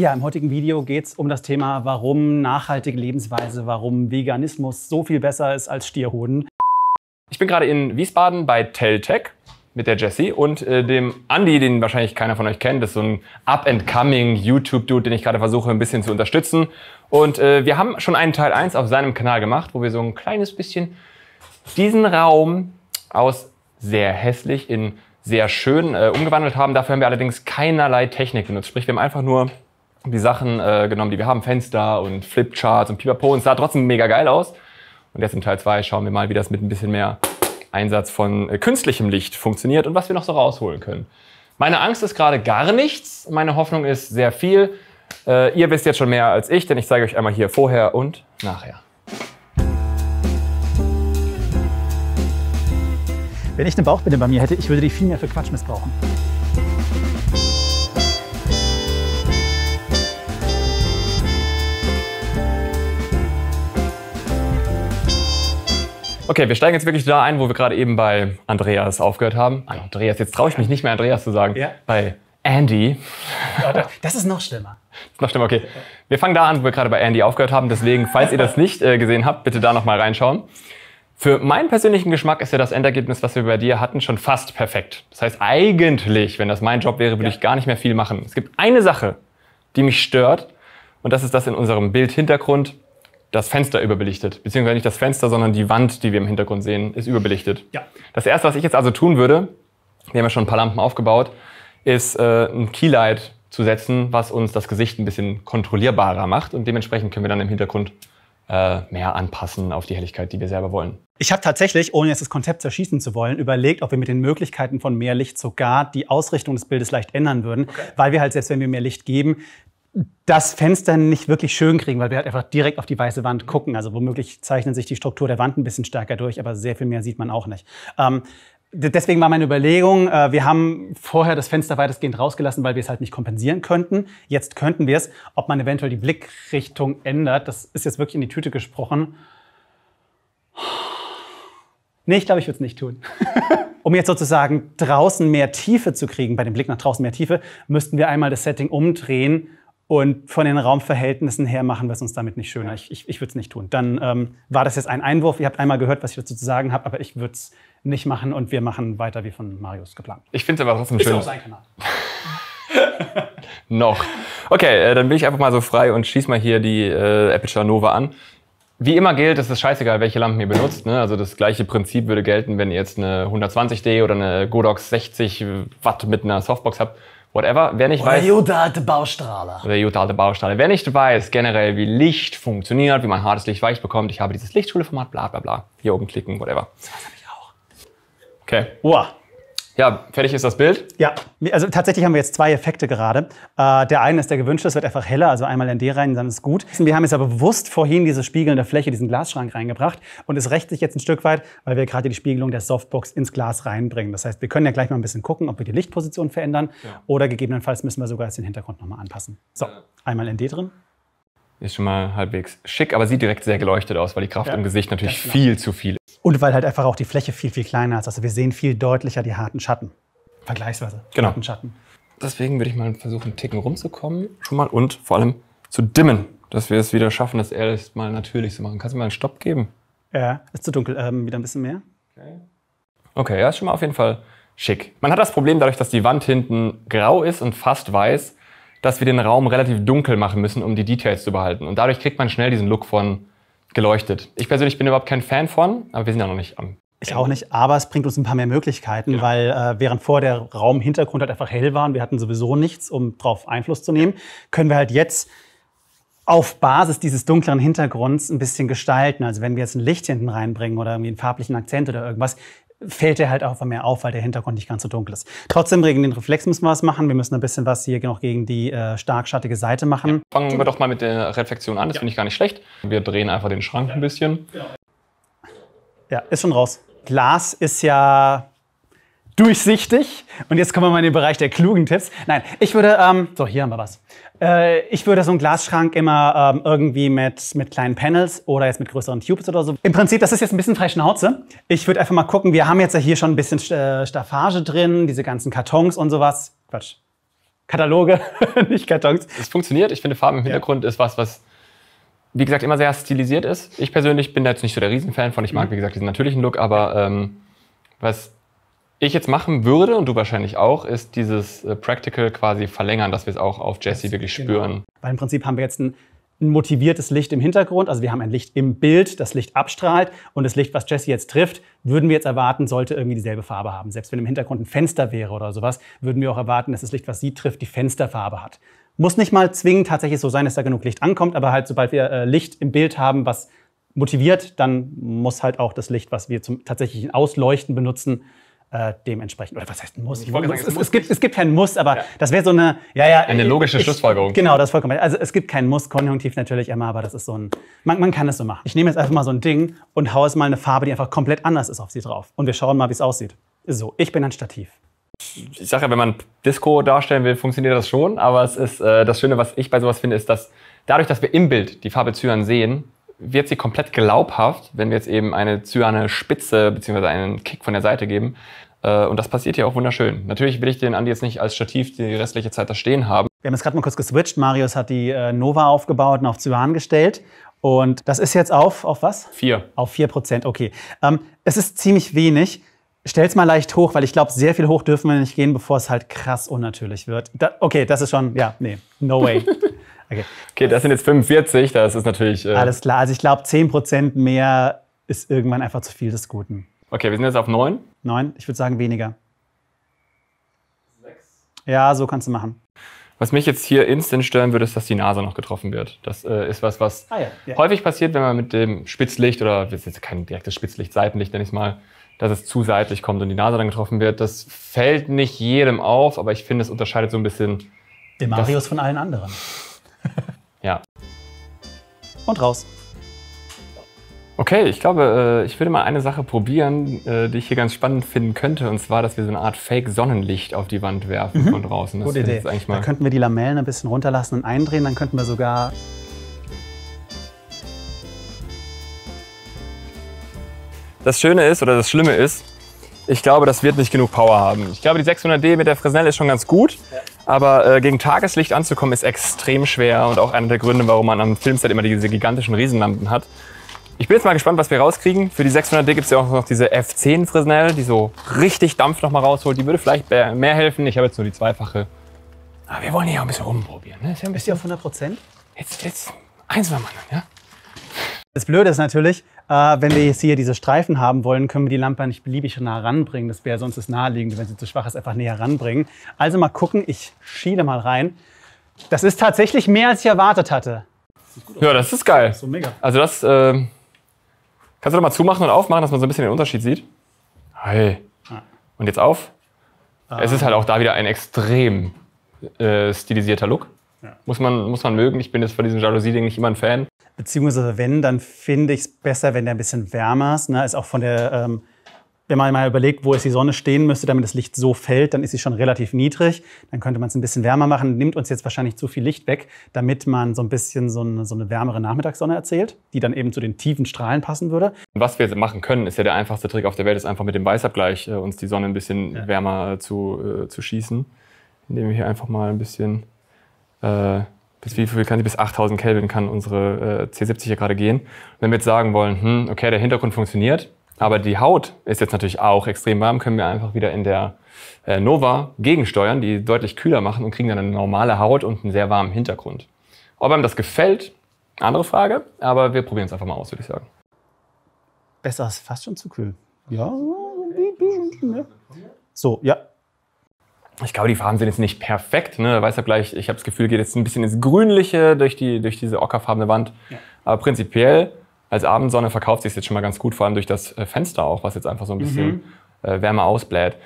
Ja, im heutigen Video geht es um das Thema, warum nachhaltige Lebensweise, warum Veganismus so viel besser ist als Stierhoden. Ich bin gerade in Wiesbaden bei Teltech mit der Jessie und äh, dem Andy, den wahrscheinlich keiner von euch kennt. Das ist so ein up-and-coming YouTube-Dude, den ich gerade versuche, ein bisschen zu unterstützen. Und äh, wir haben schon einen Teil 1 auf seinem Kanal gemacht, wo wir so ein kleines bisschen diesen Raum aus sehr hässlich in sehr schön äh, umgewandelt haben. Dafür haben wir allerdings keinerlei Technik benutzt. Sprich, wir haben einfach nur die Sachen äh, genommen, die wir haben, Fenster und Flipcharts und Pipapo und sah trotzdem mega geil aus. Und jetzt im Teil 2 schauen wir mal, wie das mit ein bisschen mehr Einsatz von äh, künstlichem Licht funktioniert und was wir noch so rausholen können. Meine Angst ist gerade gar nichts, meine Hoffnung ist sehr viel. Äh, ihr wisst jetzt schon mehr als ich, denn ich zeige euch einmal hier vorher und nachher. Wenn ich eine Bauchbinde bei mir hätte, ich würde die viel mehr für Quatsch missbrauchen. Okay, wir steigen jetzt wirklich da ein, wo wir gerade eben bei Andreas aufgehört haben. Ah, Andreas, jetzt traue ich mich nicht mehr, Andreas zu sagen. Ja. Bei Andy. Das ist noch schlimmer. Das ist noch schlimmer, okay. Wir fangen da an, wo wir gerade bei Andy aufgehört haben. Deswegen, falls ihr das nicht äh, gesehen habt, bitte da nochmal reinschauen. Für meinen persönlichen Geschmack ist ja das Endergebnis, was wir bei dir hatten, schon fast perfekt. Das heißt, eigentlich, wenn das mein Job wäre, würde ja. ich gar nicht mehr viel machen. Es gibt eine Sache, die mich stört. Und das ist das in unserem Bildhintergrund das Fenster überbelichtet. Beziehungsweise nicht das Fenster, sondern die Wand, die wir im Hintergrund sehen, ist überbelichtet. Ja. Das erste, was ich jetzt also tun würde, wir haben ja schon ein paar Lampen aufgebaut, ist äh, ein Keylight zu setzen, was uns das Gesicht ein bisschen kontrollierbarer macht und dementsprechend können wir dann im Hintergrund äh, mehr anpassen auf die Helligkeit, die wir selber wollen. Ich habe tatsächlich, ohne jetzt das Konzept zerschießen zu wollen, überlegt, ob wir mit den Möglichkeiten von mehr Licht sogar die Ausrichtung des Bildes leicht ändern würden, okay. weil wir halt selbst, wenn wir mehr Licht geben, das Fenster nicht wirklich schön kriegen, weil wir halt einfach direkt auf die weiße Wand gucken. Also womöglich zeichnet sich die Struktur der Wand ein bisschen stärker durch, aber sehr viel mehr sieht man auch nicht. Ähm, Deswegen war meine Überlegung, äh, wir haben vorher das Fenster weitestgehend rausgelassen, weil wir es halt nicht kompensieren könnten. Jetzt könnten wir es. Ob man eventuell die Blickrichtung ändert, das ist jetzt wirklich in die Tüte gesprochen. Nee, ich glaube, ich würde es nicht tun. um jetzt sozusagen draußen mehr Tiefe zu kriegen, bei dem Blick nach draußen mehr Tiefe, müssten wir einmal das Setting umdrehen und von den Raumverhältnissen her machen wir es uns damit nicht schöner. Ich, ich, ich würde es nicht tun. Dann ähm, war das jetzt ein Einwurf. Ihr habt einmal gehört, was ich dazu zu sagen habe, aber ich würde es nicht machen und wir machen weiter wie von Marius geplant. Ich finde es aber trotzdem Ist schön. Ist auch sein Kanal. Noch. Okay, äh, dann bin ich einfach mal so frei und schieß mal hier die äh, Aperture Nova an. Wie immer gilt, es ist scheißegal, welche Lampen ihr benutzt. Ne? Also das gleiche Prinzip würde gelten, wenn ihr jetzt eine 120D oder eine Godox 60 Watt mit einer Softbox habt whatever. Wer nicht Oder weiß, Jutta alte Baustrahler. Oder Jutta alte Baustrahler. Wer nicht weiß generell, wie Licht funktioniert, wie man hartes Licht weich bekommt, ich habe dieses Lichtschuleformat, bla bla bla. Hier oben klicken, whatever. Das weiß ich auch. Okay. Wow. Ja, fertig ist das Bild. Ja, also tatsächlich haben wir jetzt zwei Effekte gerade. Äh, der eine ist der gewünschte, es wird einfach heller, also einmal ND rein, dann ist gut. Wir haben jetzt aber bewusst vorhin diese spiegelnde Fläche, diesen Glasschrank reingebracht und es rächt sich jetzt ein Stück weit, weil wir gerade die Spiegelung der Softbox ins Glas reinbringen. Das heißt, wir können ja gleich mal ein bisschen gucken, ob wir die Lichtposition verändern ja. oder gegebenenfalls müssen wir sogar jetzt den Hintergrund nochmal anpassen. So, einmal ND drin. Ist schon mal halbwegs schick, aber sieht direkt sehr geleuchtet aus, weil die Kraft ja. im Gesicht natürlich viel zu viel ist. Und weil halt einfach auch die Fläche viel, viel kleiner ist. Also wir sehen viel deutlicher die harten Schatten. Vergleichsweise. Genau. Harten Schatten. Deswegen würde ich mal versuchen, einen Ticken rumzukommen schon mal und vor allem zu dimmen, dass wir es wieder schaffen, das mal natürlich zu machen. Kannst du mal einen Stopp geben? Ja, ist zu dunkel. Ähm, wieder ein bisschen mehr. Okay. Okay, ja, ist schon mal auf jeden Fall schick. Man hat das Problem dadurch, dass die Wand hinten grau ist und fast weiß, dass wir den Raum relativ dunkel machen müssen, um die Details zu behalten. Und dadurch kriegt man schnell diesen Look von geleuchtet. Ich persönlich bin überhaupt kein Fan von, aber wir sind ja noch nicht am ich auch nicht, aber es bringt uns ein paar mehr Möglichkeiten, genau. weil äh, während vorher der Raumhintergrund halt einfach hell war und wir hatten sowieso nichts, um darauf Einfluss zu nehmen, können wir halt jetzt auf Basis dieses dunkleren Hintergrunds ein bisschen gestalten. Also wenn wir jetzt ein Licht hinten reinbringen oder irgendwie einen farblichen Akzent oder irgendwas, fällt er halt einfach mehr auf, weil der Hintergrund nicht ganz so dunkel ist. Trotzdem gegen den Reflex müssen wir was machen. Wir müssen ein bisschen was hier noch gegen die äh, stark schattige Seite machen. Ja, fangen wir doch mal mit der Reflexion an, das ja. finde ich gar nicht schlecht. Wir drehen einfach den Schrank ein bisschen. Ja, ist schon raus. Glas ist ja durchsichtig. Und jetzt kommen wir mal in den Bereich der klugen Tipps. Nein, ich würde, ähm, so, hier haben wir was. Äh, ich würde so einen Glasschrank immer ähm, irgendwie mit, mit kleinen Panels oder jetzt mit größeren Tubes oder so. Im Prinzip, das ist jetzt ein bisschen frei Schnauze. Ich würde einfach mal gucken, wir haben jetzt ja hier schon ein bisschen äh, Staffage drin, diese ganzen Kartons und sowas. Quatsch. Kataloge, nicht Kartons. Es funktioniert. Ich finde, Farben im Hintergrund ja. ist was, was wie gesagt, immer sehr stilisiert ist. Ich persönlich bin da jetzt nicht so der Riesenfan von. Ich mag, mhm. wie gesagt, diesen natürlichen Look, aber ähm, was ich jetzt machen würde und du wahrscheinlich auch, ist dieses äh, Practical quasi verlängern, dass wir es auch auf Jesse das wirklich genau. spüren. Weil im Prinzip haben wir jetzt ein, ein, motiviertes Licht im Hintergrund, also wir haben ein Licht im Bild, das Licht abstrahlt und das Licht, was Jesse jetzt trifft, würden wir jetzt erwarten, sollte irgendwie dieselbe Farbe haben. Selbst wenn im Hintergrund ein Fenster wäre oder sowas, würden wir auch erwarten, dass das Licht, was sie trifft, die Fensterfarbe hat. Muss nicht mal zwingend tatsächlich so sein, dass da genug Licht ankommt, aber halt sobald wir äh, Licht im Bild haben, was motiviert, dann muss halt auch das Licht, was wir zum tatsächlichen Ausleuchten benutzen, äh, dementsprechend, oder was heißt muss? muss, sagen, es, muss es, gibt, es, gibt, kein Muss, aber ja. das wäre so eine, ja, ja. Eine logische ich, Schlussfolgerung. Genau, das ist vollkommen. Also es gibt keinen Muss, Konjunktiv natürlich immer, aber das ist so ein, man, man kann es so machen. Ich nehme jetzt einfach mal so ein Ding und haue es mal eine Farbe, die einfach komplett anders ist auf sie drauf. Und wir schauen mal, wie es aussieht. So, ich bin ein Stativ. Ich sage ja, wenn man Disco darstellen will, funktioniert das schon, aber es ist äh, das Schöne, was ich bei sowas finde, ist, dass dadurch, dass wir im Bild die Farbe Zyan sehen, wird sie komplett glaubhaft, wenn wir jetzt eben eine zyane Spitze bzw. einen Kick von der Seite geben. Äh, und das passiert hier auch wunderschön. Natürlich will ich den Andi jetzt nicht als Stativ die restliche Zeit da stehen haben. Wir haben jetzt gerade mal kurz geswitcht. Marius hat die äh, Nova aufgebaut und auf Cyan gestellt. Und das ist jetzt auf, auf was? Vier. Auf vier Prozent, okay. Ähm, es ist ziemlich wenig. Stell's mal leicht hoch, weil ich glaube, sehr viel hoch dürfen wir nicht gehen, bevor es halt krass unnatürlich wird. Da, okay, das ist schon, ja, nee, no way. Okay. okay, das sind jetzt 45, das ist natürlich. Äh Alles klar, also ich glaube, 10% mehr ist irgendwann einfach zu viel des Guten. Okay, wir sind jetzt auf 9? 9, ich würde sagen weniger. 6? Ja, so kannst du machen. Was mich jetzt hier instant stören würde, ist, dass die Nase noch getroffen wird. Das äh, ist was, was ah, ja. Ja. häufig passiert, wenn man mit dem Spitzlicht oder das ist jetzt kein direktes Spitzlicht, Seitenlicht nenne ich es mal, dass es zu seitlich kommt und die Nase dann getroffen wird. Das fällt nicht jedem auf, aber ich finde, es unterscheidet so ein bisschen. Den Marius von allen anderen und raus. Okay, ich glaube, äh, ich würde mal eine Sache probieren, äh, die ich hier ganz spannend finden könnte, und zwar, dass wir so eine Art Fake-Sonnenlicht auf die Wand werfen mhm. von draußen. Das Gute Idee. Eigentlich mal da könnten wir die Lamellen ein bisschen runterlassen und eindrehen, dann könnten wir sogar Das Schöne ist, oder das Schlimme ist, ich glaube, das wird nicht genug Power haben. Ich glaube, die 600D mit der Fresnel ist schon ganz gut. Ja. Aber äh, gegen Tageslicht anzukommen ist extrem schwer und auch einer der Gründe, warum man am Filmset immer diese gigantischen Riesenlampen hat. Ich bin jetzt mal gespannt, was wir rauskriegen. Für die 600D gibt es ja auch noch diese F10 Fresnel, die so richtig Dampf noch mal rausholt. Die würde vielleicht mehr helfen. Ich habe jetzt nur die zweifache. Aber wir wollen hier auch ein bisschen rumprobieren. Ne? Ist ja ein bisschen auf 100 Prozent. Jetzt, jetzt, eins mal, machen, ja? Das Blöde ist natürlich, äh, wenn wir jetzt hier diese Streifen haben wollen, können wir die Lampe nicht beliebig nah ranbringen. Das wäre sonst das Naheliegende, wenn sie zu schwach ist, einfach näher ranbringen. Also mal gucken, ich schiele mal rein. Das ist tatsächlich mehr, als ich erwartet hatte. ja, das ist geil. Das ist so mega. Also das, äh, kannst du doch mal zumachen und aufmachen, dass man so ein bisschen den Unterschied sieht. Hey. Ah. Und jetzt auf. Ah. Es ist halt auch da wieder ein extrem äh, stilisierter Look. Ja. Muss, man, muss man mögen. Ich bin jetzt von diesem Jalousie-Ding nicht immer ein Fan. Beziehungsweise wenn, dann finde ich es besser, wenn der ein bisschen wärmer ist. Ne? Ist auch von der, ähm, wenn man mal überlegt, wo ist die Sonne stehen müsste, damit das Licht so fällt, dann ist sie schon relativ niedrig. Dann könnte man es ein bisschen wärmer machen. Nimmt uns jetzt wahrscheinlich zu viel Licht weg, damit man so ein bisschen so eine, so eine wärmere Nachmittagssonne erzählt, die dann eben zu den tiefen Strahlen passen würde. Was wir machen können, ist ja der einfachste Trick auf der Welt, ist einfach mit dem Weißabgleich äh, uns die Sonne ein bisschen ja. wärmer zu, äh, zu schießen, indem wir hier einfach mal ein bisschen äh, bis wie viel kann sie bis 8000 Kelvin kann unsere äh, C70 hier gerade gehen. Und wenn wir jetzt sagen wollen, hm, okay, der Hintergrund funktioniert, aber die Haut ist jetzt natürlich auch extrem warm, können wir einfach wieder in der äh, Nova gegensteuern, die deutlich kühler machen und kriegen dann eine normale Haut und einen sehr warmen Hintergrund. Ob einem das gefällt, andere Frage, aber wir probieren es einfach mal aus, würde ich sagen. Besser ist fast schon zu kühl. Ja. So, ja, ich glaube, die Farben sind jetzt nicht perfekt. Ne? Weißer gleich, ich habe das Gefühl, geht jetzt ein bisschen ins Grünliche durch, die, durch diese ockerfarbene Wand. Ja. Aber prinzipiell, als Abendsonne verkauft sich jetzt schon mal ganz gut, vor allem durch das äh, Fenster auch, was jetzt einfach so ein bisschen mhm. Äh, Wärme ausbläht.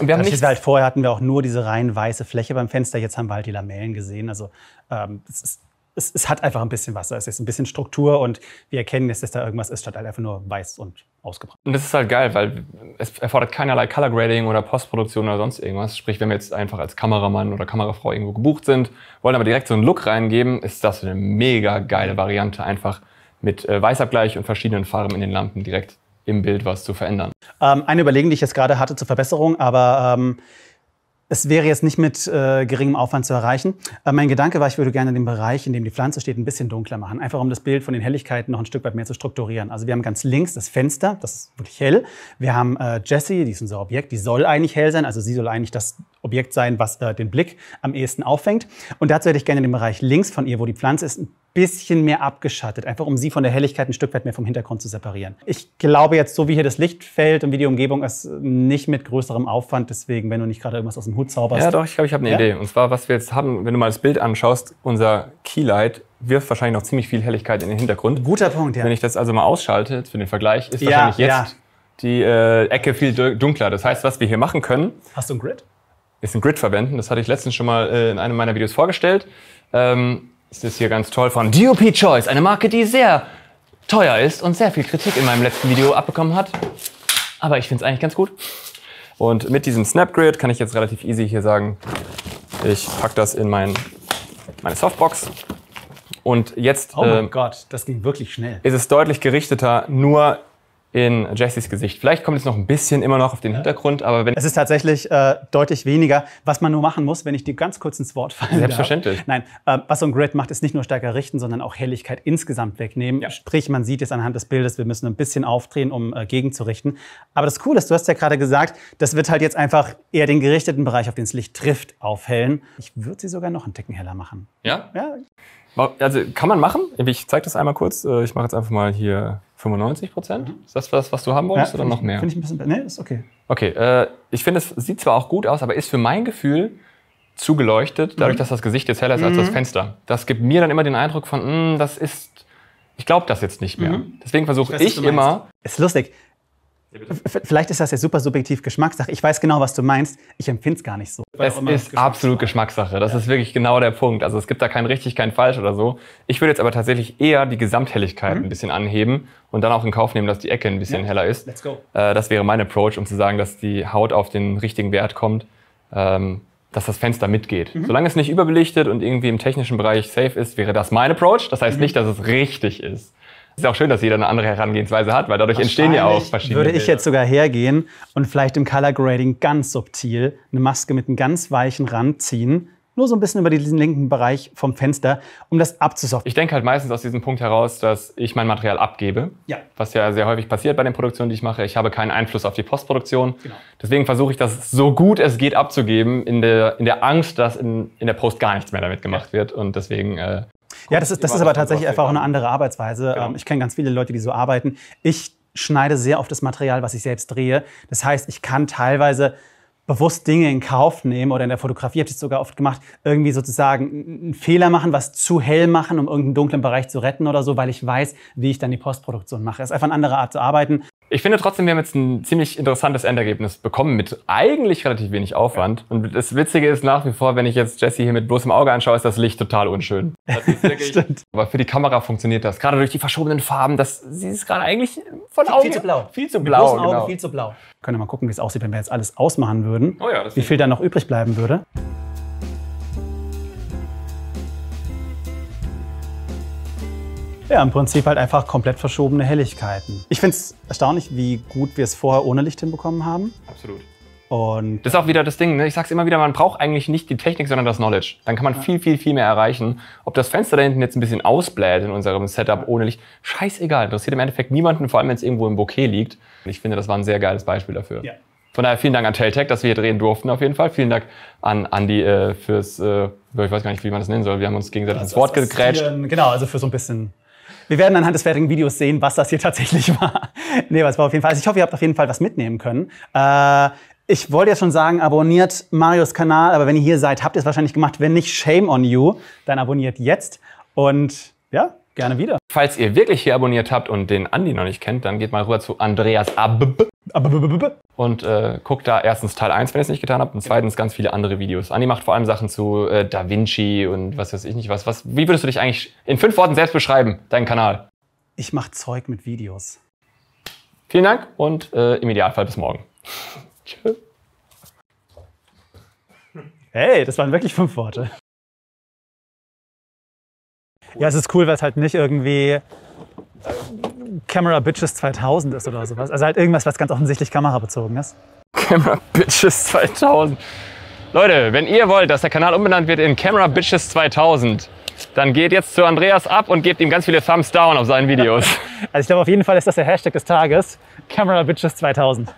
Wir haben nicht halt vorher hatten wir auch nur diese rein weiße Fläche beim Fenster, jetzt haben wir halt die Lamellen gesehen. Also ähm, es ist es, es, hat einfach ein bisschen Wasser. Es ist ein bisschen Struktur und wir erkennen jetzt, dass da irgendwas ist, statt halt einfach nur weiß und ausgebrannt. Und das ist halt geil, weil es erfordert keinerlei Color Grading oder Postproduktion oder sonst irgendwas. Sprich, wenn wir jetzt einfach als Kameramann oder Kamerafrau irgendwo gebucht sind, wollen aber direkt so einen Look reingeben, ist das eine mega geile Variante, einfach mit äh, Weißabgleich und verschiedenen Farben in den Lampen direkt im Bild was zu verändern. Ähm, eine Überlegung, die ich jetzt gerade hatte zur Verbesserung, aber ähm es wäre jetzt nicht mit äh, geringem Aufwand zu erreichen. Äh, mein Gedanke war, ich würde gerne den Bereich, in dem die Pflanze steht, ein bisschen dunkler machen. Einfach um das Bild von den Helligkeiten noch ein Stück weit mehr zu strukturieren. Also wir haben ganz links das Fenster, das ist wirklich hell. Wir haben äh, Jessie, die ist unser Objekt, die soll eigentlich hell sein. Also sie soll eigentlich das Objekt sein, was äh, den Blick am ehesten auffängt. Und dazu hätte ich gerne den Bereich links von ihr, wo die Pflanze ist, ein bisschen mehr abgeschattet, einfach um sie von der Helligkeit ein Stück weit mehr vom Hintergrund zu separieren. Ich glaube jetzt, so wie hier das Licht fällt und wie die Umgebung ist, nicht mit größerem Aufwand. Deswegen, wenn du nicht gerade irgendwas aus dem Hut zauberst. Ja, doch, ich glaube, ich habe eine ja? Idee. Und zwar, was wir jetzt haben, wenn du mal das Bild anschaust, unser Keylight wirft wahrscheinlich noch ziemlich viel Helligkeit in den Hintergrund. Guter Punkt, ja. Wenn ich das also mal ausschalte, für den Vergleich, ist ja, wahrscheinlich jetzt ja. die äh, Ecke viel dunkler. Das heißt, was wir hier machen können. Hast du ein Grid? Ist ein Grid verwenden. Das hatte ich letztens schon mal äh, in einem meiner Videos vorgestellt. Ähm, ist das hier ganz toll von DOP Choice, eine Marke, die sehr teuer ist und sehr viel Kritik in meinem letzten Video abbekommen hat. Aber ich finde es eigentlich ganz gut. Und mit diesem Snapgrid kann ich jetzt relativ easy hier sagen, ich packe das in mein, meine Softbox. Und jetzt. Oh mein äh, Gott, das ging wirklich schnell. Ist es deutlich gerichteter, nur in Jessys Gesicht. Vielleicht kommt es noch ein bisschen immer noch auf den Hintergrund, aber wenn es ist tatsächlich äh, deutlich weniger, was man nur machen muss, wenn ich dir ganz kurz ins Wort falle. Selbstverständlich. Darf. Nein, äh, was so ein Grid macht, ist nicht nur stärker richten, sondern auch Helligkeit insgesamt wegnehmen. Ja. Sprich, man sieht jetzt anhand des Bildes, wir müssen ein bisschen aufdrehen, um äh, gegenzurichten. Aber das Coole ist, du hast ja gerade gesagt, das wird halt jetzt einfach eher den gerichteten Bereich, auf den das Licht trifft, aufhellen. Ich würde sie sogar noch einen Ticken heller machen. Ja. Ja. Also kann man machen. Ich zeige das einmal kurz. Äh, ich mache jetzt einfach mal hier 95 Prozent. Mhm. Ist das was, was du haben wolltest ja, oder noch ich, mehr? Finde ich ein bisschen Nee, ist okay. Okay, äh, ich finde, es sieht zwar auch gut aus, aber ist für mein Gefühl zugeleuchtet, dadurch, mhm. dass das Gesicht jetzt heller ist mhm. als das mhm. Fenster. Das gibt mir dann immer den Eindruck von, mh, hm, das ist, ich glaube das jetzt nicht mehr. Mhm. Deswegen versuche ich, weiß, ich immer. Ist lustig. Ja, Vielleicht ist das ja super subjektiv Geschmackssache. Ich weiß genau, was du meinst. Ich empfinde es gar nicht so. Es ist absolut Geschmackssache. Das ja. ist wirklich genau der Punkt. Also es gibt da kein richtig, kein falsch oder so. Ich würde jetzt aber tatsächlich eher die Gesamthelligkeit mhm. ein bisschen anheben und dann auch in Kauf nehmen, dass die Ecke ein bisschen ja. heller ist. Let's go. Äh, das wäre mein Approach, um zu sagen, dass die Haut auf den richtigen Wert kommt, ähm, dass das Fenster mitgeht. Mhm. Solange es nicht überbelichtet und irgendwie im technischen Bereich safe ist, wäre das mein Approach. Das heißt mhm. nicht, dass es richtig ist. Es ist auch schön, dass jeder eine andere Herangehensweise hat, weil dadurch entstehen ja auch verschiedene. Würde ich Bilder. jetzt sogar hergehen und vielleicht im Color Grading ganz subtil eine Maske mit einem ganz weichen Rand ziehen, nur so ein bisschen über diesen linken Bereich vom Fenster, um das abzusoften. Ich denke halt meistens aus diesem Punkt heraus, dass ich mein Material abgebe, ja. was ja sehr häufig passiert bei den Produktionen, die ich mache. Ich habe keinen Einfluss auf die Postproduktion. Genau. Deswegen versuche ich das so gut es geht abzugeben, in der, in der Angst, dass in, in der Post gar nichts mehr damit gemacht ja. wird. Und deswegen äh, ja, das ist, das ist aber tatsächlich einfach auch eine andere Arbeitsweise. Genau. Ähm, ich kenne ganz viele Leute, die so arbeiten. Ich schneide sehr oft das Material, was ich selbst drehe. Das heißt, ich kann teilweise bewusst Dinge in Kauf nehmen oder in der Fotografie habe ich es sogar oft gemacht, irgendwie sozusagen einen Fehler machen, was zu hell machen, um irgendeinen dunklen Bereich zu retten oder so, weil ich weiß, wie ich dann die Postproduktion mache. Das ist einfach eine andere Art zu arbeiten. Ich finde trotzdem, wir haben jetzt ein ziemlich interessantes Endergebnis bekommen mit eigentlich relativ wenig Aufwand. Und das Witzige ist nach wie vor, wenn ich jetzt Jesse hier mit bloßem Auge anschaue, ist das Licht total unschön. Das ist wirklich, Stimmt. aber für die Kamera funktioniert das. Gerade durch die verschobenen Farben, das, sie ist gerade eigentlich von viel, Augen. Viel zu blau. Viel zu blau. Mit bloßen Augen, genau. viel zu blau. können wir mal gucken, wie es aussieht, wenn wir jetzt alles ausmachen würden. Oh ja, das wie viel da noch übrig bleiben würde. Ja, im Prinzip halt einfach komplett verschobene Helligkeiten. Ich finde es erstaunlich, wie gut wir es vorher ohne Licht hinbekommen haben. Absolut. Und das ist auch wieder das Ding, ne? ich sag's immer wieder, man braucht eigentlich nicht die Technik, sondern das Knowledge. Dann kann man ja. viel, viel, viel mehr erreichen. Ob das Fenster da hinten jetzt ein bisschen ausbläht in unserem Setup ohne Licht, scheißegal, interessiert im Endeffekt niemanden, vor allem wenn es irgendwo im Bokeh liegt. Und Ich finde, das war ein sehr geiles Beispiel dafür. Ja. Von daher vielen Dank an Teltech, dass wir hier drehen durften auf jeden Fall. Vielen Dank an Andi äh, fürs, äh, ich weiß gar nicht, wie man das nennen soll, wir haben uns gegenseitig also, ins Wort gegrätscht. Genau, also für so ein bisschen wir werden anhand des fertigen Videos sehen, was das hier tatsächlich war. nee, was war auf jeden Fall. Also ich hoffe, ihr habt auf jeden Fall was mitnehmen können. Äh, ich wollte ja schon sagen, abonniert Marios Kanal, aber wenn ihr hier seid, habt ihr es wahrscheinlich gemacht. Wenn nicht, shame on you. Dann abonniert jetzt und ja, gerne wieder. Falls ihr wirklich hier abonniert habt und den Andi noch nicht kennt, dann geht mal rüber zu Andreas Ab und äh, guckt da erstens Teil 1, wenn ihr es nicht getan habt, und zweitens ganz viele andere Videos. Andi macht vor allem Sachen zu äh, Da Vinci und was weiß ich nicht was. was. Wie würdest du dich eigentlich in fünf Worten selbst beschreiben, deinen Kanal? Ich mache Zeug mit Videos. Vielen Dank und äh, im Idealfall bis morgen. Tschö. Hey, das waren wirklich fünf Worte. Cool. Ja, es ist cool, weil es halt nicht irgendwie Camera Bitches 2000 ist oder sowas. Also halt irgendwas, was ganz offensichtlich kamerabezogen ist. Camera Bitches 2000. Leute, wenn ihr wollt, dass der Kanal umbenannt wird in Camera Bitches 2000, dann geht jetzt zu Andreas ab und gebt ihm ganz viele Thumbs Down auf seinen Videos. Also ich glaube auf jeden Fall ist das der Hashtag des Tages, Camera Bitches 2000.